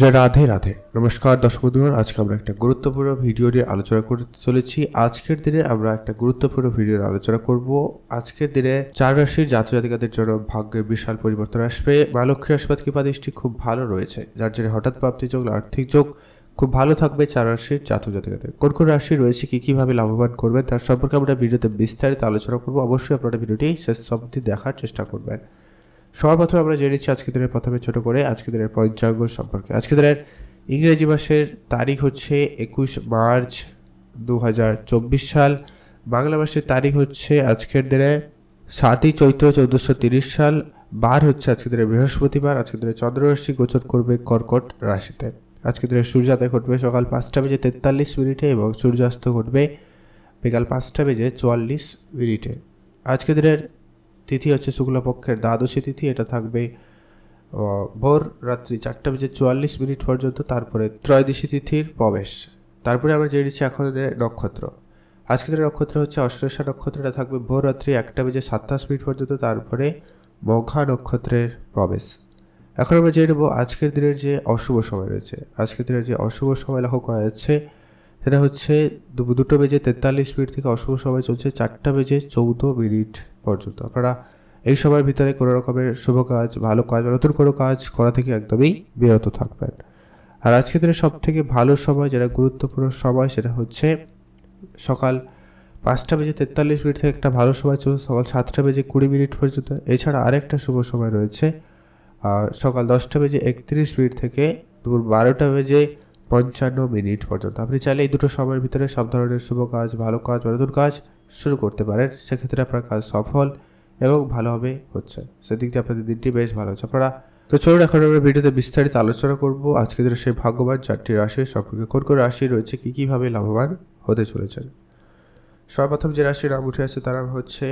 জয় রাধে রাধে নমস্কার দর্শক বন্ধুরা আজকে আমরা একটা গুরুত্বপূর্ণ ভিডিও নিয়ে আলোচনা করতে চলেছি আজকের দিনে আমরা একটা গুরুত্বপূর্ণ ভিডিও আলোচনা করব আজকের দিনে চার রাশির জাতীয় জাতিকাদের জন্য ভাগ্যে বিশাল পরিবর্তন আসবে মা লক্ষ্মী আশীর্বাদ কৃপা দৃষ্টি খুব ভালো রয়েছে যার জন্য হঠাৎ প্রাপ্তি যোগ আর্থিক যোগ খুব ভালো থাকবে চার রাশির জাতক জাতিকাদের কোন কোন রাশি রয়েছে কী কীভাবে লাভবান করবেন তার সম্পর্কে আমরা ভিডিওতে বিস্তারিত আলোচনা করব অবশ্যই আপনারা ভিডিওটি শেষ অবধি দেখার চেষ্টা করবেন সবার প্রথমে আমরা জেনে নিচ্ছি আজকে দিনের প্রথমে ছোট করে আজকে দিনের পঞ্চাঙ্গ সম্পর্কে আজকে দিনের ইংরেজি মাসের তারিখ হচ্ছে একুশ মার্চ দু সাল বাংলা মাসের তারিখ হচ্ছে আজকের দিনে সাতই চৈত্র চৌদ্দশো তিরিশ সাল বার হচ্ছে আজকে দিনে বৃহস্পতিবার আজকে দিনে চন্দ্ররাশি গোচর করবে কর্কট রাশিতে আজকে দিনে সূর্যাদয় ঘটবে সকাল পাঁচটা বেজে তেতাল্লিশ মিনিটে এবং সূর্যাস্ত ঘটবে বিকাল পাঁচটা বেজে চুয়াল্লিশ মিনিটে আজকে দিনের তিথি হচ্ছে শুক্লপক্ষের দ্বাদশী তিথি এটা থাকবে ভোর রাত্রি চারটা বেজে চুয়াল্লিশ মিনিট পর্যন্ত তারপরে ত্রয়োদশী তিথির প্রবেশ তারপরে আমরা জেনে নিচ্ছি এখন নক্ষত্র আজকের নক্ষত্র হচ্ছে অশ্লেষা নক্ষত্রটা থাকবে ভোর রাত্রি একটা বেজে সাতাশ মিনিট পর্যন্ত তারপরে মঘা নক্ষত্রের প্রবেশ এখন আমরা জেনে নেব আজকের দিনের যে অশুভ সময় রয়েছে আজকের দিনের যে অশুভ সময় লক্ষ্য করা যাচ্ছে সেটা হচ্ছে দুটো বেজে তেতাল্লিশ মিনিট থেকে অশুভ সময় চলছে চারটা বেজে চৌদ্দ মিনিট পর্যন্ত আপনারা এই সময়ের ভিতরে কোনো রকমের শুভ কাজ ভালো কাজ বা নতুন কোনো কাজ করা থেকে একদমই বিরত থাকবেন আর আজকের দিনে সব থেকে ভালো সময় যেটা গুরুত্বপূর্ণ সময় সেটা হচ্ছে সকাল পাঁচটা বেজে তেতাল্লিশ মিনিট থেকে একটা ভালো সময় চলছে সকাল সাতটা বেজে কুড়ি মিনিট পর্যন্ত এছাড়া আরেকটা শুভ সময় রয়েছে সকাল দশটা বেজে একত্রিশ মিনিট থেকে দুপুর বারোটা বেজে পঞ্চান্ন মিনিট পর্যন্ত আপনি চাইলে এই দুটো সময়ের ভিতরে সব ধরনের শুভ কাজ ভালো কাজ নতুন কাজ শুরু করতে পারেন সেক্ষেত্রে আপনার কাজ সফল এবং ভালোভাবে হচ্ছে সেদিক দিয়ে আপনাদের দিনটি বেশ ভালো হচ্ছে আপনারা তো চলুন এখন আমরা ভিডিওতে বিস্তারিত আলোচনা করবো আজকে ধরে সেই ভাগ্যবান চারটি রাশি সম্পর্কে কোন কোন রাশি রয়েছে কী কীভাবে লাভবান হতে চলেছেন সর্বপ্রথম যে রাশির নাম উঠে আসছে তারা হচ্ছে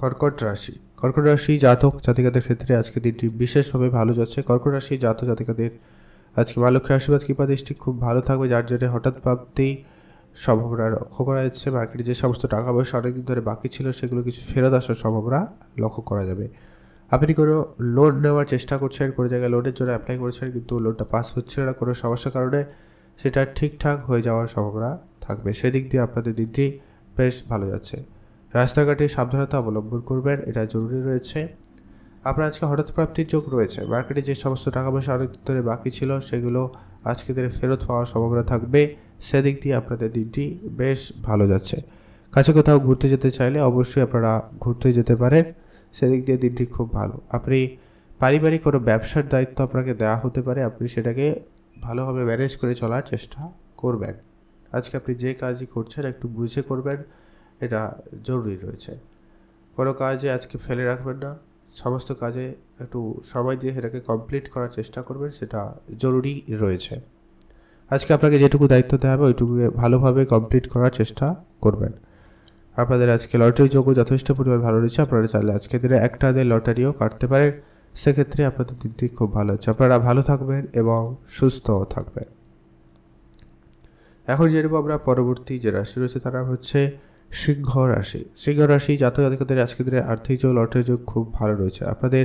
কর্কট রাশি কর্কট রাশি জাতক জাতিকাদের ক্ষেত্রে আজকে দিনটি বিশেষভাবে ভালো যাচ্ছে কর্কট রাশি জাতক জাতিকাদের আজকে মা লক্ষ্মীর আশীর্বাদ কৃপা দৃষ্টি খুব ভালো থাকবে যার জন্য হঠাৎ প্রাপ্তি সম্ভাবনা লক্ষ্য করা যাচ্ছে মার্কেটে যে সমস্ত টাকা পয়সা অনেকদিন ধরে বাকি ছিল সেগুলো কিছু ফেরত আসার সম্ভাবনা লক্ষ্য করা যাবে আপনি কোনো লোন নেওয়ার চেষ্টা করছেন কোনো জায়গায় লোনের জন্য অ্যাপ্লাই করেছেন কিন্তু লোনটা পাস হচ্ছিল না কোনো সমস্যার কারণে সেটা ঠিকঠাক হয়ে যাওয়ার সম্ভাবনা থাকবে সেদিক দিয়ে আপনাদের দিনটি বেশ ভালো যাচ্ছে রাস্তাঘাটে সাবধানতা অবলম্বন করবেন এটা জরুরি রয়েছে আপনার আজকে হঠাৎ প্রাপ্তির যোগ রয়েছে মার্কেটে যে সমস্ত টাকা পয়সা অনেক ধরে বাকি ছিল সেগুলো আজকে ধরে ফেরত পাওয়ার সম্ভাবনা থাকবে সেদিক দিয়ে আপনাদের দিনটি বেশ ভালো যাচ্ছে কাছে কোথাও ঘুরতে যেতে চাইলে অবশ্যই আপনারা ঘুরতে যেতে পারেন সেদিক দিয়ে দিনটি খুব ভালো আপনি পারিবারিক কোনো ব্যবসার দায়িত্ব আপনাকে দেওয়া হতে পারে আপনি সেটাকে ভালোভাবে ম্যানেজ করে চলার চেষ্টা করবেন আজকে আপনি যে কাজই করছেন একটু বুঝে করবেন এটা জরুরি রয়েছে কোনো কাজে আজকে ফেলে রাখবেন না সমস্ত কাজে একটু সময় দিয়ে সেটাকে কমপ্লিট করার চেষ্টা করবেন সেটা জরুরি রয়েছে আজকে আপনাকে যেটুকু দায়িত্ব দেওয়া হবে ওইটুকুকে ভালোভাবে কমপ্লিট করার চেষ্টা করবেন আপনাদের আজকে লটারির যোগ্য যথেষ্ট পরিমাণ ভালো রয়েছে আপনারা চাইলে আজকে দিনে একটা দিয়ে লটারিও কাটতে পারেন সেক্ষেত্রে আপনাদের দিনটি খুব ভালো হচ্ছে আপনারা ভালো থাকবেন এবং সুস্থ থাকবেন এখন যেরকম আমরা পরবর্তী যে রাশি রয়েছে তারা হচ্ছে সিংহ রাশি সিংহ রাশি জাতক জাতিকাদের আজকের দিনে আর্থিক যোগ লটারি যোগ খুব ভালো রয়েছে আপনাদের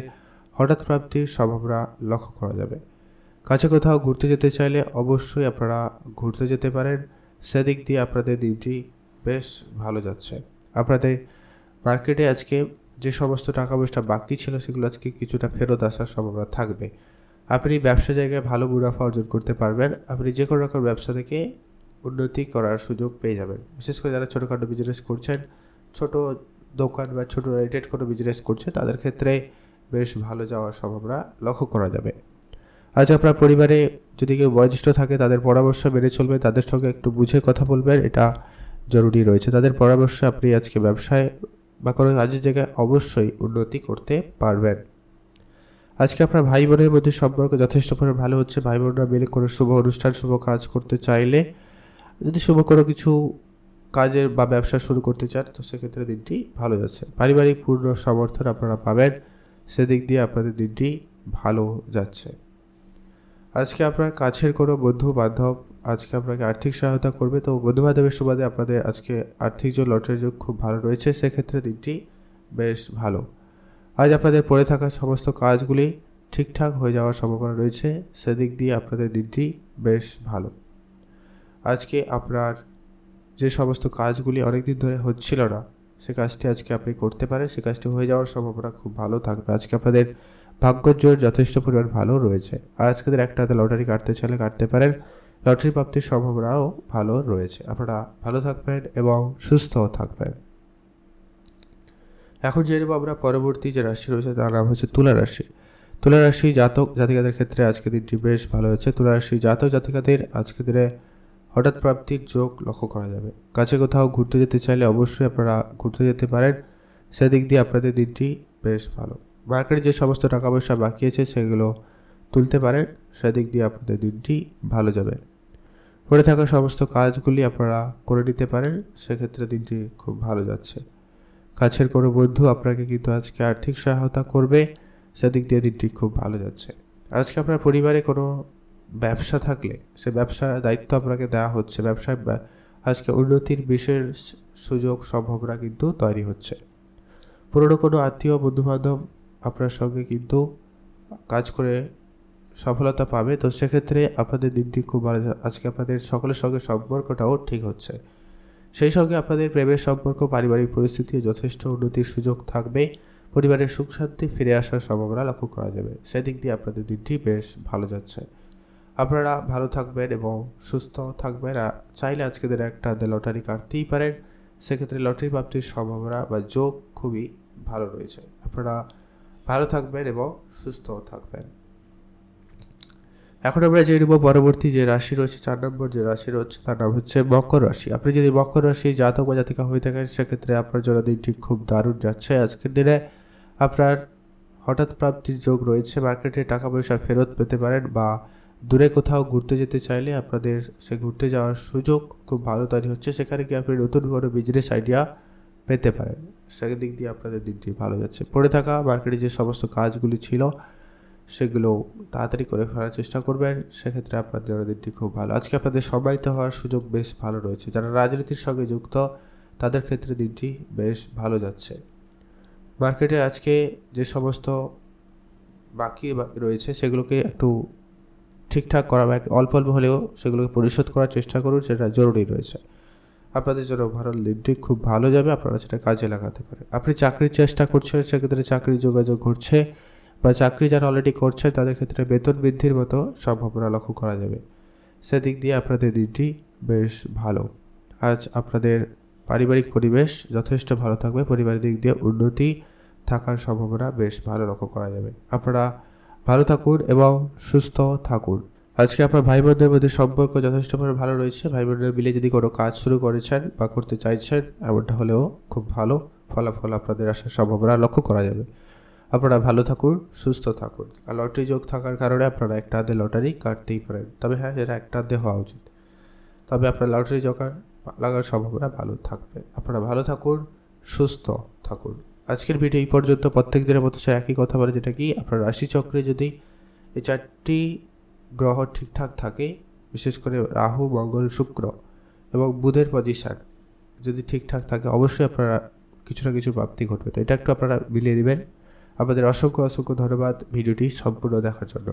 হঠাৎ প্রাপ্তির সম্ভাবনা লক্ষ্য করা যাবে কাছে কোথাও ঘুরতে যেতে চাইলে অবশ্যই আপনারা ঘুরতে যেতে পারেন সেদিক দিয়ে আপনাদের দিনটি বেশ ভালো যাচ্ছে আপনাদের মার্কেটে আজকে যে সমস্ত টাকা পয়সা বাকি ছিল সেগুলো আজকে কিছুটা ফেরত আসার সম্ভাবনা থাকবে আপনি ব্যবসা জায়গায় ভালো মুনাফা অর্জন করতে পারবেন আপনি যে কোনো রকম ব্যবসা থেকে উন্নতি করার সুযোগ পেয়ে যাবেন বিশেষ করে যারা ছোটোখাটো বিজনেস করছেন ছোট দোকান বা ছোটো রিলেটেড কোনো বিজনেস করছে তাদের ক্ষেত্রে বেশ ভালো যাওয়ার সম্ভাবনা লক্ষ্য করা যাবে আজ আচ্ছা, আপনার পরিবারে যদি কেউ বয়োজ্যেষ্ঠ থাকে তাদের পরামর্শ মেনে চলবে তাদের সঙ্গে একটু বুঝে কথা বলবেন এটা জরুরি রয়েছে তাদের পরামর্শে আপনি আজকে ব্যবসায় বা কোনো কাজের জায়গায় অবশ্যই উন্নতি করতে পারবেন আজকে আপনার ভাই বোনের মধ্যে সম্পর্ক যথেষ্ট পরিমাণে ভালো হচ্ছে ভাই বোনরা মিলে কোনো শুভ অনুষ্ঠান শুভ কাজ করতে চাইলে যদি শুভ কোনো কিছু কাজের বা ব্যবসা শুরু করতে চান তো সেক্ষেত্রে দিনটি ভালো যাচ্ছে পারিবারিক পূর্ণ সমর্থন আপনারা পাবেন সেদিক দিয়ে আপনাদের দিনটি ভালো যাচ্ছে আজকে আপনার কাছের কোনো বন্ধু বান্ধব আজকে আপনাকে আর্থিক সহায়তা করবে তো বন্ধু বান্ধবের সুবাদে আপনাদের আজকে আর্থিক যোগ লটারির যোগ খুব ভালো রয়েছে সেক্ষেত্রে দিনটি বেশ ভালো আজ আপনাদের পড়ে থাকা সমস্ত কাজগুলি ঠিকঠাক হয়ে যাওয়ার সম্ভাবনা রয়েছে সেদিক দিয়ে আপনাদের দিনটি বেশ ভালো আজকে আপনার যে সমস্ত কাজগুলি অনেকদিন ধরে হচ্ছিল না সে কাজটি আজকে আপনি করতে পারেন সে কাজটি হয়ে যাওয়ার সম্ভাবনা খুব ভালো থাকবে আজকে আপনাদের ভাগ্যর জোর যথেষ্ট পরিমাণ ভালো রয়েছে আর আজকেদের একটা হাতে লটারি কাটতে চাইলে কাটতে পারেন লটারি প্রাপ্তির সম্ভাবনাও ভালো রয়েছে আপনারা ভালো থাকবেন এবং সুস্থ থাকবেন এখন নেব আমরা পরবর্তী যে রাশি রয়েছে তার নাম হচ্ছে তুলা রাশি তুলা রাশি জাতক জাতিকাদের ক্ষেত্রে আজকের দিনটি বেশ ভালো হয়েছে তুলা রাশি জাতক জাতিকাদের আজকের দিনে হঠাৎ প্রাপ্তির যোগ লক্ষ্য করা যাবে কাছে কোথাও ঘুরতে যেতে চাইলে অবশ্যই আপনারা ঘুরতে যেতে পারেন সেদিক দিয়ে আপনাদের দিনটি বেশ ভালো মার্কেটে যে সমস্ত টাকা পয়সা বাকি আছে সেগুলো তুলতে পারেন সেদিক দিয়ে আপনাদের দিনটি ভালো যাবে পড়ে থাকা সমস্ত কাজগুলি আপনারা করে নিতে পারেন সেক্ষেত্রে দিনটি খুব ভালো যাচ্ছে কাছের কোনো বন্ধু আপনাকে কিন্তু আজকে আর্থিক সহায়তা করবে সেদিক দিয়ে দিনটি খুব ভালো যাচ্ছে আজকে আপনার পরিবারে কোনো ব্যবসা থাকলে সে ব্যবসার দায়িত্ব আপনাকে দেওয়া হচ্ছে ব্যবসায় আজকে উন্নতির বিশেষ সুযোগ সম্ভাবনা কিন্তু তৈরি হচ্ছে পুরনো কোনো আত্মীয় বন্ধুবান্ধব আপনার সঙ্গে কিন্তু কাজ করে সফলতা পাবে তো সেক্ষেত্রে আপনাদের দিনটি খুব ভালো আজকে আপনাদের সকলের সঙ্গে সম্পর্কটাও ঠিক হচ্ছে সেই সঙ্গে আপনাদের প্রেমের সম্পর্ক পারিবারিক পরিস্থিতি যথেষ্ট উন্নতির সুযোগ থাকবে পরিবারের সুখ শান্তি ফিরে আসার সম্ভাবনা লক্ষ্য করা যাবে সেদিক দিয়ে আপনাদের দিনটি বেশ ভালো যাচ্ছে আপনারা ভালো থাকবেন এবং সুস্থ থাকবেন আর চাইলে আজকে দিনে একটা লটারি কাটতেই পারেন সেক্ষেত্রে লটারি প্রাপ্তির সম্ভাবনা বা যোগ খুবই ভালো রয়েছে আপনারা ভালো থাকবেন এবং সুস্থ থাকবেন এখন আমরা জেনে নেব পরবর্তী যে রাশি রয়েছে চার নম্বর যে রাশি রয়েছে তার নাম হচ্ছে মকর রাশি আপনি যদি মকর রাশি জাতক বা জাতিকা হয়ে থাকেন সেক্ষেত্রে আপনার জন্য দিনটি খুব দারুণ যাচ্ছে আজকের দিনে আপনার হঠাৎ প্রাপ্তির যোগ রয়েছে মার্কেটে টাকা পয়সা ফেরত পেতে পারেন বা দূরে কোথাও ঘুরতে যেতে চাইলে আপনাদের সে ঘুরতে যাওয়ার সুযোগ খুব ভালো তৈরি হচ্ছে সেখানে গিয়ে আপনি নতুন বড় বিজনেস আইডিয়া পেতে পারেন সেদিক দিয়ে আপনাদের দিনটি ভালো যাচ্ছে পড়ে থাকা মার্কেটে যে সমস্ত কাজগুলি ছিল সেগুলো তাড়াতাড়ি করে ফেলার চেষ্টা করবেন সেক্ষেত্রে আপনাদের দিনটি খুব ভালো আজকে আপনাদের সম্মানিত হওয়ার সুযোগ বেশ ভালো রয়েছে যারা রাজনীতির সঙ্গে যুক্ত তাদের ক্ষেত্রে দিনটি বেশ ভালো যাচ্ছে মার্কেটে আজকে যে সমস্ত বাকি রয়েছে সেগুলোকে একটু ঠিকঠাক করা বা অল্প অল্প হলেও সেগুলোকে পরিশোধ করার চেষ্টা করুন সেটা জরুরি রয়েছে আপনাদের জন্য ওভারঅল লিডটি খুব ভালো যাবে আপনারা সেটা কাজে লাগাতে পারে আপনি চাকরির চেষ্টা করছেন সেক্ষেত্রে চাকরির যোগাযোগ ঘটছে বা চাকরি যারা অলরেডি করছে তাদের ক্ষেত্রে বেতন বৃদ্ধির মতো সম্ভাবনা লক্ষ্য করা যাবে সেদিক দিয়ে আপনাদের দিনটি বেশ ভালো আজ আপনাদের পারিবারিক পরিবেশ যথেষ্ট ভালো থাকবে পরিবারের দিক দিয়ে উন্নতি থাকার সম্ভাবনা বেশ ভালো লক্ষ্য করা যাবে আপনারা ভালো থাকুন এবং সুস্থ থাকুন আজকে আপনার ভাই বোনদের মধ্যে সম্পর্ক যথেষ্ট পরিমাণে ভালো রয়েছে ভাই বোনদের মিলে যদি কোনো কাজ শুরু করেছেন বা করতে চাইছেন এমনটা হলেও খুব ভালো ফলাফল আপনাদের আসার সম্ভাবনা লক্ষ্য করা যাবে আপনারা ভালো থাকুন সুস্থ থাকুন আর লটারি যোগ থাকার কারণে আপনারা একটা আধে লটারি কাটতেই পারেন তবে হ্যাঁ এটা একটা আধে হওয়া উচিত তবে আপনার লটারি জোকার লাগার সম্ভাবনা ভালো থাকবে আপনারা ভালো থাকুন সুস্থ থাকুন আজকের ভিডিও এই পর্যন্ত প্রত্যেক দিনের মতো সে একই কথা বলে যেটা কি আপনার রাশিচক্রে যদি এই চারটি গ্রহ ঠিকঠাক থাকে বিশেষ করে রাহু মঙ্গল শুক্র এবং বুধের পজিশান যদি ঠিকঠাক থাকে অবশ্যই আপনারা কিছু না কিছু প্রাপ্তি ঘটবে তো এটা একটু আপনারা মিলিয়ে দেবেন আমাদের অসংখ্য অসংখ্য ধন্যবাদ ভিডিওটি সম্পূর্ণ দেখার জন্য